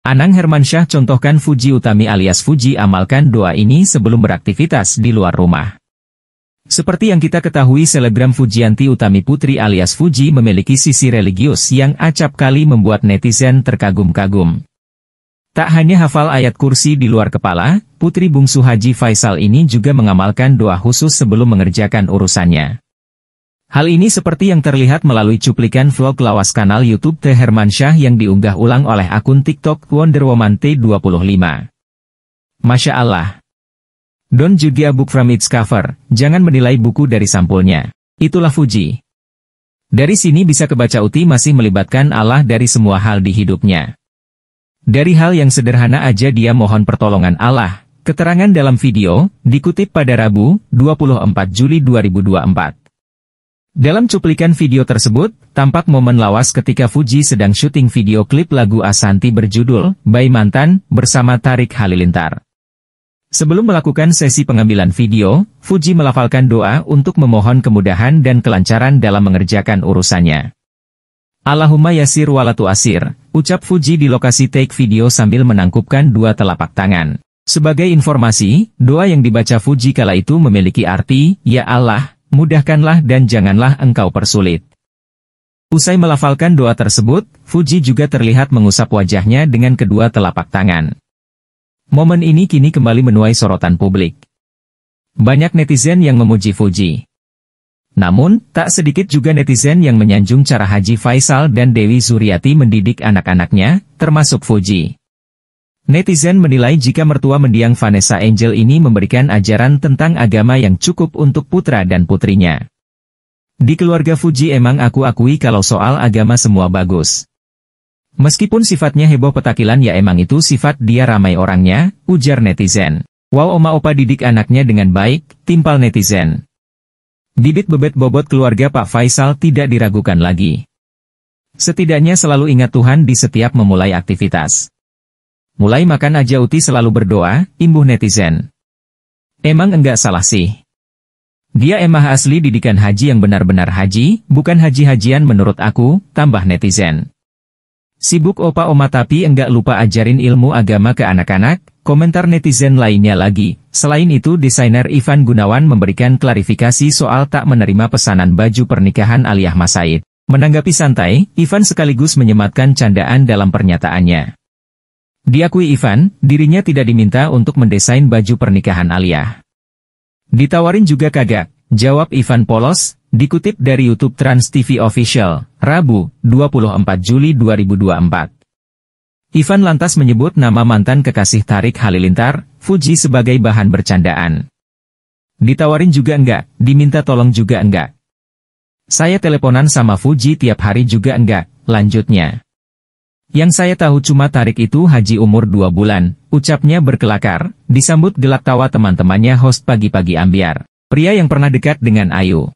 Anang Hermansyah contohkan Fuji Utami alias Fuji amalkan doa ini sebelum beraktivitas di luar rumah. Seperti yang kita ketahui selebgram Fujianti Utami Putri alias Fuji memiliki sisi religius yang acap kali membuat netizen terkagum-kagum. Tak hanya hafal ayat kursi di luar kepala, putri bungsu Haji Faisal ini juga mengamalkan doa khusus sebelum mengerjakan urusannya. Hal ini seperti yang terlihat melalui cuplikan vlog lawas kanal YouTube Teh Hermansyah yang diunggah ulang oleh akun TikTok Wonder Woman T25. Masya Allah. Don't judge a book from its cover, jangan menilai buku dari sampulnya. Itulah Fuji. Dari sini bisa kebaca Uti masih melibatkan Allah dari semua hal di hidupnya. Dari hal yang sederhana aja dia mohon pertolongan Allah. Keterangan dalam video, dikutip pada Rabu, 24 Juli 2024. Dalam cuplikan video tersebut, tampak momen lawas ketika Fuji sedang syuting video klip lagu Asanti berjudul, Bay Mantan, bersama Tarik Halilintar. Sebelum melakukan sesi pengambilan video, Fuji melafalkan doa untuk memohon kemudahan dan kelancaran dalam mengerjakan urusannya. Allahumma yasir walatu asir, ucap Fuji di lokasi take video sambil menangkupkan dua telapak tangan. Sebagai informasi, doa yang dibaca Fuji kala itu memiliki arti, Ya Allah, mudahkanlah dan janganlah engkau persulit. Usai melafalkan doa tersebut, Fuji juga terlihat mengusap wajahnya dengan kedua telapak tangan. Momen ini kini kembali menuai sorotan publik. Banyak netizen yang memuji Fuji. Namun, tak sedikit juga netizen yang menyanjung cara Haji Faisal dan Dewi Zuriati mendidik anak-anaknya, termasuk Fuji. Netizen menilai jika mertua mendiang Vanessa Angel ini memberikan ajaran tentang agama yang cukup untuk putra dan putrinya. Di keluarga Fuji emang aku akui kalau soal agama semua bagus. Meskipun sifatnya heboh petakilan ya emang itu sifat dia ramai orangnya, ujar netizen. Wow oma opa didik anaknya dengan baik, timpal netizen. Bibit bebet bobot keluarga Pak Faisal tidak diragukan lagi. Setidaknya selalu ingat Tuhan di setiap memulai aktivitas. Mulai makan aja Uti selalu berdoa, imbuh netizen. Emang enggak salah sih. Dia emang asli didikan haji yang benar-benar haji, bukan haji-hajian menurut aku, tambah netizen. Sibuk opa-oma tapi enggak lupa ajarin ilmu agama ke anak-anak, komentar netizen lainnya lagi. Selain itu desainer Ivan Gunawan memberikan klarifikasi soal tak menerima pesanan baju pernikahan Aliyah Masaid. Menanggapi santai, Ivan sekaligus menyematkan candaan dalam pernyataannya. Diakui Ivan, dirinya tidak diminta untuk mendesain baju pernikahan Alia. Ditawarin juga kagak, jawab Ivan Polos, dikutip dari YouTube Trans TV Official, Rabu, 24 Juli 2024. Ivan lantas menyebut nama mantan kekasih Tarik Halilintar, Fuji sebagai bahan bercandaan. Ditawarin juga enggak, diminta tolong juga enggak. Saya teleponan sama Fuji tiap hari juga enggak, lanjutnya. Yang saya tahu cuma Tarik itu haji umur dua bulan, ucapnya berkelakar, disambut gelak tawa teman-temannya host pagi-pagi ambiar. Pria yang pernah dekat dengan Ayu.